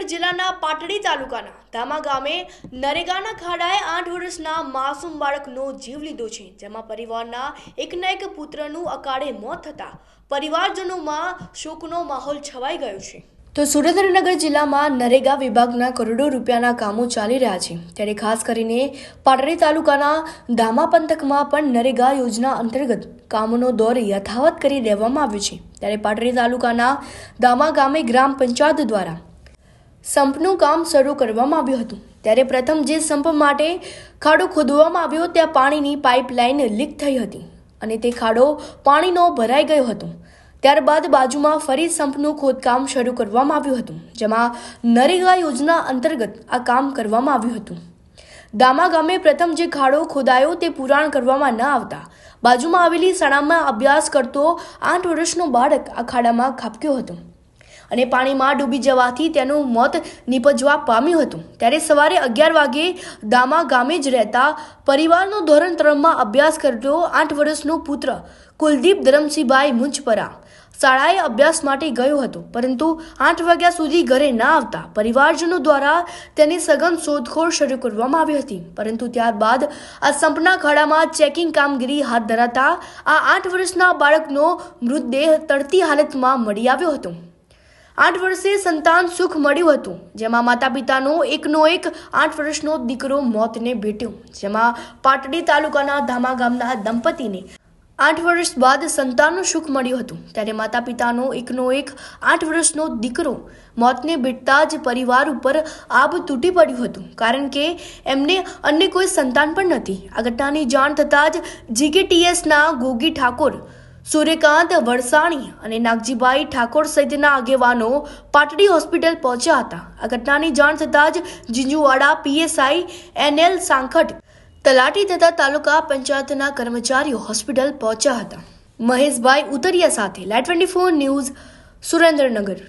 જામનગર જિલ્લાના પાટડી તાલુકાના ધામા ગામે નરેગાના ખાડાએ આઠ વર્ષના માસૂમ બાળકનો જીવ લીધો છે જેમાં પરિવારના એકના એક પુત્રનું અકાળે મોત થતાં પરિવારજનોમાં શોકનો માહોલ છવાઈ ગયો છે તો સુરેન્દ્રનગર જિલ્લામાં નરેગા વિભાગના કરોડો રૂપિયાના કામો ચાલી રહ્યા છે ત્યારે ખાસ કરીને પાટડી તાલુકાના ધામા પંથકમાં પણ નરેગા યોજના અંતર્ગત કામનો દોર યથાવત કરી દેવામાં આવ્યો છે ત્યારે પાટડી તાલુકાના દામા ગામે ગ્રામ પંચાયત દ્વારા સંપનું કામ શરૂ કરવામાં આવ્યું હતું ત્યારે પ્રથમ જે સંપ માટે ખાડો ખોદવામાં આવ્યો ત્યાં પાણીની પાઇપલાઇન લીક થઈ હતી અને તે ખાડો પાણીનો ભરાઈ ગયો હતો ત્યારબાદ બાજુમાં ફરી સંપનું ખોદકામ શરૂ કરવામાં આવ્યું હતું જેમાં નરેગા યોજના અંતર્ગત આ કામ કરવામાં આવ્યું હતું દામા ગામે પ્રથમ જે ખાડો ખોદાયો તે પુરાણ કરવામાં ન આવતા બાજુમાં આવેલી શાળામાં અભ્યાસ કરતો આઠ વર્ષનો બાળક આ ખાડામાં ખાબક્યો હતો અને પાણીમાં ડૂબી જવાથી તેનું મોત નિપજવા પામ્યું હતું ત્યારે સવારે અગિયાર વાગે દામા ગામે જ રહેતા પરિવારનો ધોરણ ત્રણમાં અભ્યાસ કરતો આઠ વર્ષનો પુત્ર કુલદીપ ધરમસિંહભાઈ મુંજપરા શાળાએ અભ્યાસ માટે ગયો હતો પરંતુ આઠ વાગ્યા સુધી ઘરે ના આવતા પરિવારજનો દ્વારા તેની સઘન શોધખોળ શરૂ કરવામાં આવી હતી પરંતુ ત્યારબાદ આ સંપના ખાડામાં ચેકિંગ કામગીરી હાથ ધરાતા આ આઠ વર્ષના બાળકનો મૃતદેહ તડતી હાલતમાં મળી આવ્યો હતો આઠ વર્ષે સંતાન સુખ મળ્યું હતું જેમાં માતા પિતાનો એકનો એક આઠ વર્ષનો દીકરો મોતને ભેટ્યો જેમાં પાટડી તાલુકાના ધામા ગામના દંપતીને આઠ વર્ષ બાદ સંતાનનું સુખ મળ્યું હતું ત્યારે માતા પિતાનો એકનો એક આઠ વર્ષનો દીકરો મોતને ભેટતા જ પરિવાર ઉપર આબ તૂટી પડ્યું હતું કારણ કે એમને અન્ય કોઈ સંતાન પણ નથી આ ઘટનાની જાણ થતાં જ જીકેટીએસના ગોગી ઠાકોર સૂર્યકાંત વરસાણી અને નાગજીભાઈ ઠાકોર સહિતના આગેવાનો પાટડી હોસ્પિટલ પહોંચ્યા હતા આ ઘટનાની જાણ થતાં જ જીંજુવાડા પીએસઆઈ એનએલ સાંખટ તલાટી તથા તાલુકા પંચાયતના કર્મચારીઓ હોસ્પિટલ પહોંચ્યા હતા મહેશભાઈ ઉતરિયા સાથે light twenty four news Surendranagar